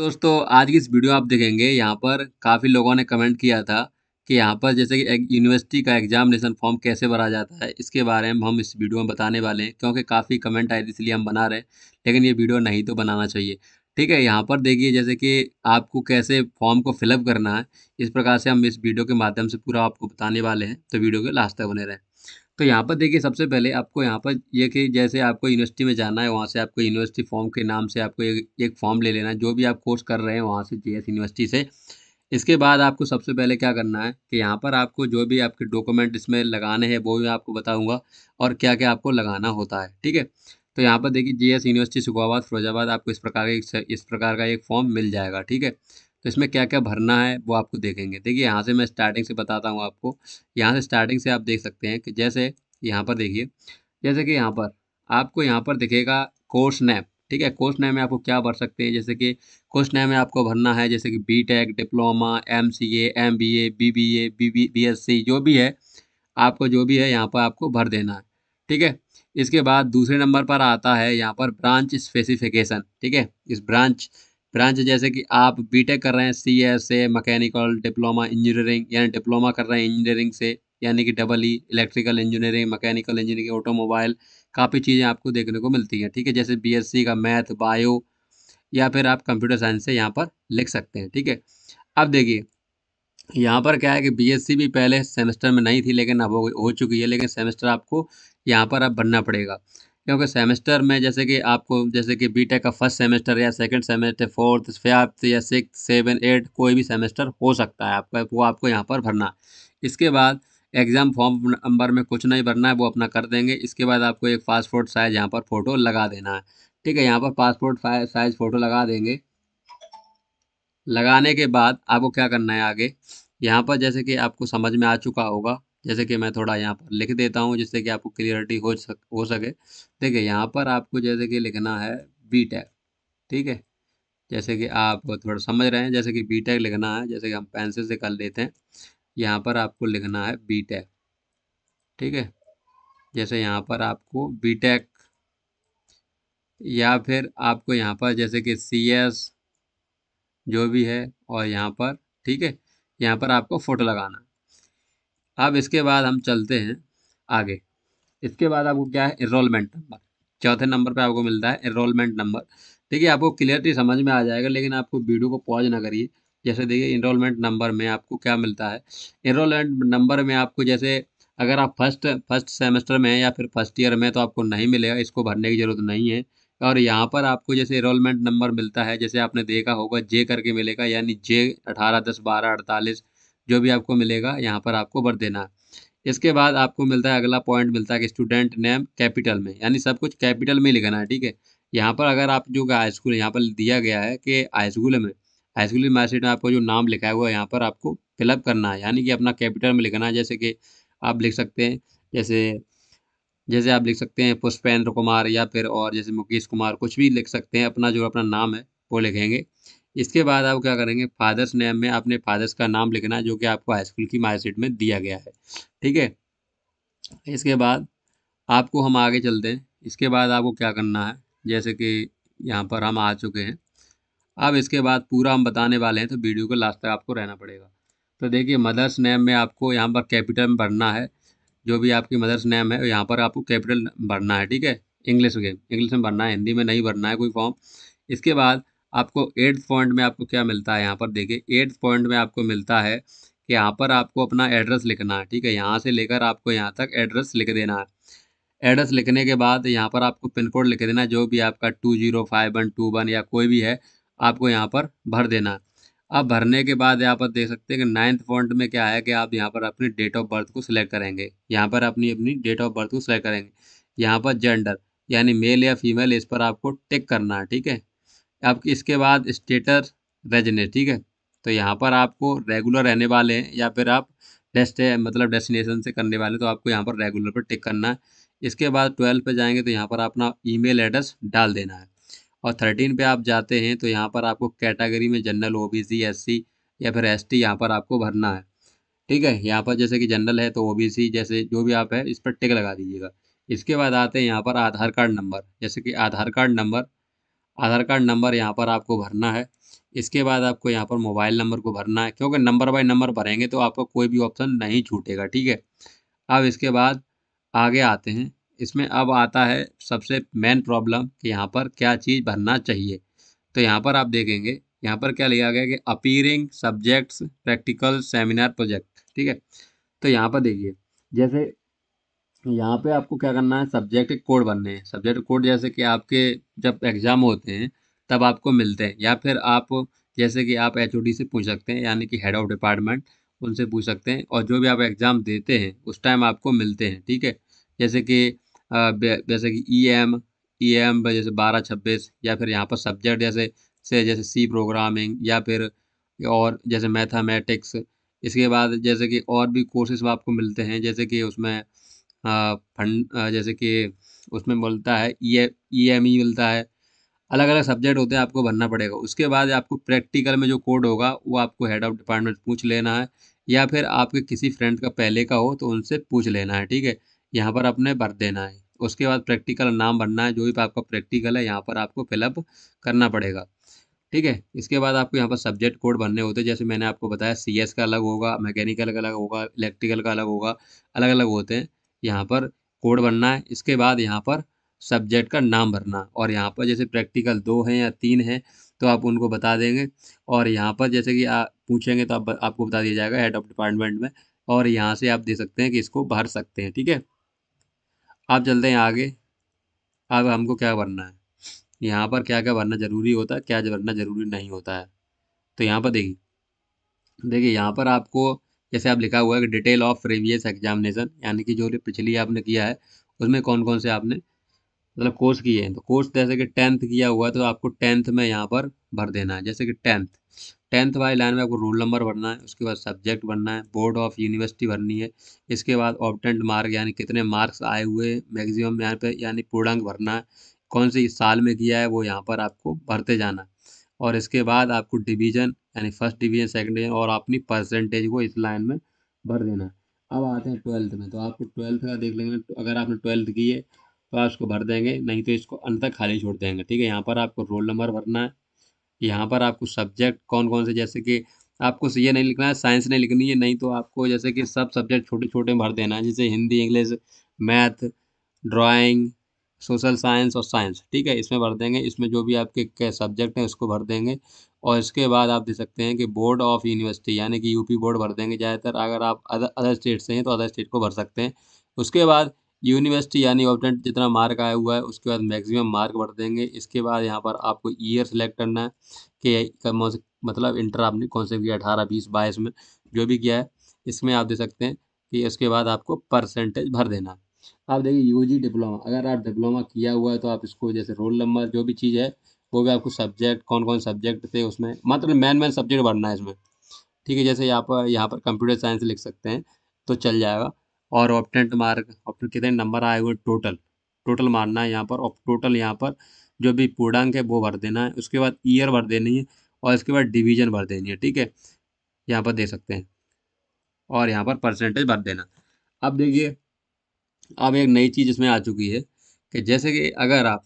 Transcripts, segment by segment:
दोस्तों आज की इस वीडियो आप देखेंगे यहाँ पर काफ़ी लोगों ने कमेंट किया था कि यहाँ पर जैसे कि एक यूनिवर्सिटी का एग्जामिनेशन फॉर्म कैसे भरा जाता है इसके बारे में हम इस वीडियो में बताने वाले हैं क्योंकि काफ़ी कमेंट आए थे इसलिए हम बना रहे हैं लेकिन ये वीडियो नहीं तो बनाना चाहिए ठीक है यहाँ पर देखिए जैसे कि आपको कैसे फॉर्म को फिलअप करना है इस प्रकार से हम इस वीडियो के माध्यम से पूरा आपको बताने वाले हैं तो वीडियो के लास्ट तक बने रहें तो यहाँ पर देखिए सबसे पहले आपको यहाँ पर ये कि जैसे आपको यूनिवर्सिटी में जाना है वहाँ से आपको यूनिवर्सिटी फॉर्म के नाम से आपको एक, एक फॉर्म ले लेना है जो भी आप कोर्स कर रहे हैं वहाँ से जे यूनिवर्सिटी से इसके बाद आपको सबसे पहले क्या करना है कि यहाँ पर आपको जो भी आपके डॉक्यूमेंट इसमें लगाने हैं वो भी मैं आपको बताऊँगा और क्या क्या आपको लगाना होता है ठीक है तो यहाँ पर देखिए जे यूनिवर्सिटी सुखाबाद फिरोजाबाद आपको इस प्रकार के इस प्रकार का एक फॉर्म मिल जाएगा ठीक है तो इसमें क्या क्या भरना है वो आपको देखेंगे देखिए यहाँ से मैं स्टार्टिंग से बताता हूँ आपको यहाँ से स्टार्टिंग से आप देख सकते हैं कि जैसे यहाँ पर देखिए जैसे कि यहाँ पर आपको यहाँ पर दिखेगा कोर्स नैप ठीक है कोर्स नैप में आपको क्या भर सकते हैं जैसे कि कोर्स नैप में आपको भरना है जैसे कि B tech diploma M C A M B A B B A B B B S C जो भी है आपको जो भी है यहाँ पर आपको भर देना है ठीक है इसके बाद दूसरे नंबर पर आता है यहाँ पर ब्रांच स्पेसिफिकेशन ठीक है इस ब्रांच ब्रांच जैसे कि आप बीटेक कर रहे हैं C S A mechanical diploma engineering यानी डिप्लोमा कर रहे हैं इंजीनियरिंग से यानी कि double E electrical engineering mechanical engineering automobile काफ़ी चीज़ें आपको देखने को मिलती हैं ठीक है जैसे बीएससी का मैथ बायो या फिर आप कंप्यूटर साइंस से यहाँ पर लिख सकते हैं ठीक है अब देखिए यहाँ पर क्या है कि बी भी पहले सेमेस्टर में नहीं थी लेकिन अब हो, हो चुकी है लेकिन सेमेस्टर आपको यहाँ पर अब बनना पड़ेगा क्योंकि सेमेस्टर में जैसे कि आपको जैसे कि बी का फर्स्ट सेमेस्टर या सेकेंड सेमेस्टर फोर्थ फिफ्थ या सिक्स सेवन एट कोई भी सेमेस्टर हो सकता है आपका वो आपको यहाँ पर भरना इसके बाद एग्ज़ाम फॉर्म नंबर में कुछ नहीं भरना है वो अपना कर देंगे इसके बाद आपको एक पासपोर्ट साइज़ यहाँ पर फ़ोटो लगा देना है ठीक है यहाँ पर पासपोर्ट साइज़ फ़ोटो लगा देंगे लगाने के बाद आपको क्या करना है आगे यहाँ पर जैसे कि आपको समझ में आ चुका होगा जैसे कि मैं थोड़ा यहाँ पर लिख देता हूँ जिससे कि आपको क्लियरिटी हो सक हो सके देखिए यहाँ पर आपको जैसे कि लिखना है बी ठीक है जैसे कि आप थोड़ा समझ रहे हैं जैसे कि बी लिखना है जैसे कि हम पेंसिल से कर लेते हैं यहाँ पर आपको लिखना है बी ठीक है जैसे यहाँ पर आपको बी या फिर आपको यहाँ पर जैसे कि सी एस जो भी है और यहाँ पर ठीक है यहाँ पर आपको फोटो लगाना अब इसके बाद हम चलते हैं आगे इसके बाद आपको क्या है इनरोलमेंट नंबर चौथे नंबर पे आपको मिलता है इनरोलमेंट नंबर देखिए आपको क्लियरली समझ में आ जाएगा लेकिन आपको वीडियो को पॉज ना करिए जैसे देखिए इनरोलमेंट नंबर में आपको क्या मिलता है इनरोलमेंट नंबर में आपको जैसे अगर आप फर्स्ट फर्स्ट सेमेस्टर में हैं या फिर फर्स्ट ईयर में तो आपको नहीं मिलेगा इसको भरने की ज़रूरत नहीं है और यहाँ पर आपको जैसे इनरोलमेंट नंबर मिलता है जैसे आपने देखा होगा जे करके मिलेगा यानी जे अठारह दस बारह अड़तालीस जो भी आपको मिलेगा यहाँ पर आपको भर देना इसके बाद आपको मिलता है अगला पॉइंट मिलता है कि स्टूडेंट नेम कैपिटल में यानी सब कुछ कैपिटल में ही लिखना है ठीक है यहाँ पर अगर आप जो हाई स्कूल यहाँ पर दिया गया है कि हाई स्कूल में हाई स्कूल मैसेज में आपको जो नाम लिखा हुआ है यहाँ पर आपको फिलअप करना है यानी कि अपना कैपिटल में लिखना है जैसे कि आप लिख सकते हैं जैसे जैसे आप लिख सकते हैं पुष्पेंद्र कुमार या फिर और जैसे मुकेश कुमार कुछ भी लिख सकते हैं अपना जो अपना नाम है वो लिखेंगे इसके बाद आप क्या करेंगे फादर्स नेम में आपने फादर्स का नाम लिखना जो कि आपको हाईस्कूल की मार्कशीट में दिया गया है ठीक है इसके बाद आपको हम आगे चलते हैं इसके बाद आपको क्या करना है जैसे कि यहाँ पर हम आ चुके हैं अब इसके बाद पूरा हम बताने वाले हैं तो वीडियो को लास्ट तक आपको रहना पड़ेगा तो देखिए मदर्स नेम में आपको यहाँ पर कैपिटल में भरना है जो भी आपकी मदर्स नेम है यहाँ पर आपको कैपिटल भरना है ठीक है इंग्लिश में इंग्लिश में भरना है हिंदी में नहीं भरना है कोई फॉर्म इसके बाद आपको एट्थ पॉइंट में आपको क्या मिलता है यहाँ पर देखिए एट्थ पॉइंट में आपको मिलता है कि यहाँ पर आपको अपना एड्रेस लिखना है ठीक है यहाँ से लेकर आपको यहाँ तक एड्रेस लिख देना है एड्रेस लिखने के बाद यहाँ पर आपको पिन कोड लिख देना जो भी आपका two zero five one two one या कोई भी है आपको यहाँ पर भर देना अब भरने के बाद यहाँ पर देख सकते हैं कि नाइन्थ पॉइंट में क्या है कि आप यहाँ पर अपनी डेट ऑफ बर्थ को सिलेक्ट करेंगे यहाँ पर अपनी अपनी डेट ऑफ बर्थ को सिलेक्ट करेंगे यहाँ पर जेंडर यानी मेल या फीमेल इस पर आपको टिक करना है ठीक है अब इसके बाद स्टेटर रेजने ठीक है तो यहाँ पर आपको रेगुलर रहने वाले हैं या फिर आप डेस्ट मतलब डेस्टिनेशन से करने वाले तो आपको यहाँ पर रेगुलर पर टिक करना है इसके बाद ट्वेल्व पे जाएंगे तो यहाँ पर अपना ईमेल एड्रेस डाल देना है और थर्टीन पे आप जाते हैं तो यहाँ पर आपको कैटेगरी में general O B C S C या फिर एस टी यहाँ पर आपको भरना है ठीक है यहाँ पर जैसे कि जनरल है तो ओ बी सी जैसे जो भी आप है इस पर टिक लगा दीजिएगा इसके बाद आते हैं यहाँ पर आधार कार्ड नंबर जैसे कि Aadhaar card number Aadhaar card number यहाँ पर आपको भरना है इसके बाद आपको यहाँ पर मोबाइल नंबर को भरना है क्योंकि नंबर बाय नंबर भरेंगे तो आपका कोई भी ऑप्शन नहीं छूटेगा ठीक है अब इसके बाद आगे आते हैं इसमें अब आता है सबसे मेन प्रॉब्लम कि यहाँ पर क्या चीज़ भरना चाहिए तो यहाँ पर आप देखेंगे यहाँ पर क्या लिया गया कि appearing subjects practical seminar project ठीक है तो यहाँ पर देखिए जैसे यहाँ पे आपको क्या करना है सब्जेक्ट कोड बनने हैं सब्जेक्ट कोड जैसे कि आपके जब एग्ज़ाम होते हैं तब आपको मिलते हैं या फिर आप जैसे कि आप एच से पूछ सकते हैं यानी कि हेड ऑफ डिपार्टमेंट उनसे पूछ सकते हैं और जो भी आप एग्ज़ाम देते हैं उस टाइम आपको मिलते हैं ठीक है जैसे कि जैसे कि ई एम ई एम जैसे बारह छब्बीस या फिर यहाँ पर सब्जेक्ट जैसे से जैसे सी प्रोग्रामिंग या फिर और जैसे मैथमेटिक्स इसके बाद जैसे कि और भी कोर्सेज आपको मिलते हैं जैसे कि उसमें फंड जैसे कि उसमें बोलता है ई ई एम ई मिलता है अलग अलग सब्जेक्ट होते हैं आपको भरना पड़ेगा उसके बाद आपको प्रैक्टिकल में जो कोड होगा वो आपको हेड ऑफ डिपार्टमेंट पूछ लेना है या फिर आपके किसी फ्रेंड का पहले का हो तो उनसे पूछ लेना है ठीक है यहाँ पर आपने भर देना है उसके बाद प्रैक्टिकल नाम भरना है जो भी आपका प्रैक्टिकल है यहाँ पर आपको फिलअप करना पड़ेगा ठीक है इसके बाद आपको यहाँ पर सब्जेक्ट कोड भरने होते हैं जैसे मैंने आपको बताया सी एस का अलग होगा मैकेनिकल का अलग होगा इलेक्ट्रिकल का अलग होगा अलग अलग होते हैं यहाँ पर कोड बनना है इसके बाद यहाँ पर सब्जेक्ट का नाम भरना और यहाँ पर जैसे प्रैक्टिकल दो हैं या तीन हैं तो आप उनको बता देंगे और यहाँ पर जैसे कि आप पूछेंगे तो आप, आपको बता दिया जाएगा हेड ऑफ डिपार्टमेंट में और यहाँ से आप दे सकते हैं कि इसको भर सकते हैं ठीक है आप चलते हैं आगे अब हमको क्या भरना है यहाँ पर क्या क्या भरना ज़रूरी होता है क्या भरना ज़रूरी नहीं होता है तो यहाँ पर देखिए देखिए यहाँ पर आपको जैसे आप लिखा हुआ है कि डिटेल ऑफ प्रीवियस एग्जामिनेशन यानी कि जो पिछली आपने किया है उसमें कौन कौन से आपने मतलब कोर्स किए हैं तो कोर्स जैसे कि टेंथ किया हुआ है तो आपको टेंथ में यहाँ पर भर देना है जैसे कि टेंथ टेंथ वाई लाइन में आपको रोल नंबर भरना है उसके बाद सब्जेक्ट भरना है बोर्ड ऑफ यूनिवर्सिटी भरनी है इसके बाद ऑप्टेंट मार्क यानी कितने मार्क्स आए हुए मैक्सिमम यहाँ पर यानी पूर्णांक भरना है कौन से साल में किया है वो यहाँ पर आपको भरते जाना और इसके बाद आपको डिवीज़न यानी फर्स्ट डिवीजन सेकंड डिवीजन और अपनी परसेंटेज को इस लाइन में भर देना अब आते हैं ट्वेल्थ में तो आपको ट्वेल्थ का देख लेंगे तो अगर आपने ट्वेल्थ की है तो आप इसको भर देंगे नहीं तो इसको अंत तक खाली छोड़ देंगे ठीक है यहाँ पर आपको रोल नंबर भरना है यहाँ पर आपको सब्जेक्ट कौन कौन से जैसे कि आपको ये नहीं लिखना है साइंस नहीं लिखनी है नहीं तो आपको जैसे कि सब सब्जेक्ट छोटे छोटे भर देना है जैसे Hindi English math drawing social science और साइंस ठीक है इसमें भर देंगे इसमें जो भी आपके के सब्जेक्ट हैं उसको भर देंगे और इसके बाद आप दे सकते हैं कि बोर्ड ऑफ यूनिवर्सिटी यानी कि यूपी बोर्ड भर देंगे ज़्यादातर अगर आप अदर स्टेट से हैं तो अदर स्टेट को भर सकते हैं उसके बाद यूनिवर्सिटी यानी ऑप्टेंट जितना मार्क आया हुआ है उसके बाद मैक्सिमम मार्क भर देंगे इसके बाद यहाँ पर आपको ईयर सेलेक्ट करना है कि मतलब इंटर आपने कौन से किया अठारह बीस बाईस में जो भी किया है इसमें आप दे सकते हैं कि इसके बाद आपको परसेंटेज भर देना है आप देखिए यूजी डिप्लोमा अगर आप डिप्लोमा किया हुआ है तो आप इसको जैसे रोल नंबर जो भी चीज़ है वो भी आपको सब्जेक्ट कौन कौन सब्जेक्ट थे उसमें मात्र मेन मेन सब्जेक्ट भरना है इसमें ठीक है जैसे यहाँ पर यहाँ पर कंप्यूटर साइंस लिख सकते हैं तो चल जाएगा और ऑप्टेंट मार्क ऑप्टन कितने नंबर आए हुए टोटल टोटल मारना है यहाँ पर और टोटल यहाँ पर जो भी पूर्णांक है वो भर देना है उसके बाद ईयर भर देनी है और इसके बाद डिवीजन भर देनी है ठीक है यहाँ पर दे सकते हैं और यहाँ पर परसेंटेज भर देना अब देखिए अब एक नई चीज़ इसमें आ चुकी है कि जैसे कि अगर आप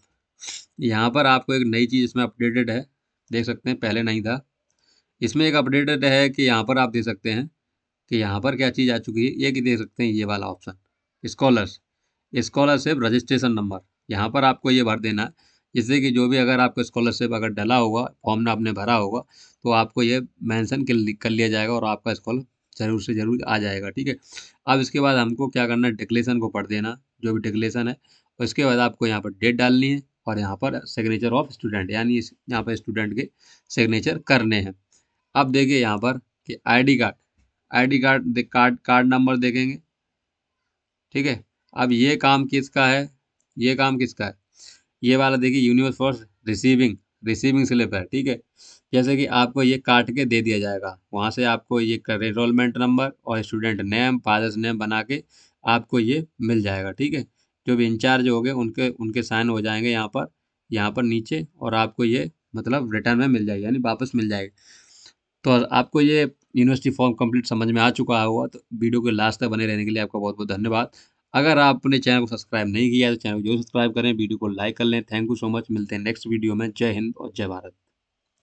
यहाँ पर आपको एक नई चीज़ इसमें अपडेटेड है देख सकते हैं पहले नहीं था इसमें एक अपडेटेड है कि यहाँ पर आप देख सकते हैं कि यहाँ पर क्या चीज़ आ चुकी है ये कि देख सकते हैं ये वाला option scholars scholarship registration number यहाँ पर आपको ये भर देना है जिससे कि जो भी अगर आपको स्कॉलरशिप अगर डला होगा फॉर्म ना आपने भरा होगा तो आपको ये मेंशन कर लिया जाएगा और आपका स्कॉलर ज़रूर से ज़रूर आ जाएगा ठीक है अब इसके बाद हमको क्या करना है डिक्लेसन को पढ़ देना जो भी डिक्लेसन है उसके बाद आपको यहाँ पर डेट डालनी है और यहाँ पर सिग्नेचर ऑफ स्टूडेंट यानी यहाँ पर स्टूडेंट के सिग्नेचर करने हैं अब देखिए यहाँ पर कि ID card ID card card card number देखेंगे ठीक है अब ये काम किसका है ये काम किसका है ये वाला देखिए universe for receiving receiving slip है ठीक है जैसे कि आपको ये काट के दे दिया जाएगा वहाँ से आपको ये इनरोलमेंट नंबर और स्टूडेंट नेम फादर्स नेम बना के आपको ये मिल जाएगा ठीक है जो भी इंचार्ज हो गए उनके उनके साइन हो जाएंगे यहाँ पर यहाँ पर नीचे और आपको ये मतलब रिटर्न में मिल जाएगी यानी वापस मिल जाएगी तो आपको ये यूनिवर्सिटी फॉर्म कंप्लीट समझ में आ चुका होगा तो वीडियो के लास्ट तक बने रहने के लिए आपका बहुत बहुत धन्यवाद अगर आपने चैनल को सब्सक्राइब नहीं किया है तो चैनल को जरूर सब्सक्राइब करें वीडियो को लाइक कर लें थैंक यू सो मच मिलते हैं नेक्स्ट वीडियो में जय हिंद और जय भारत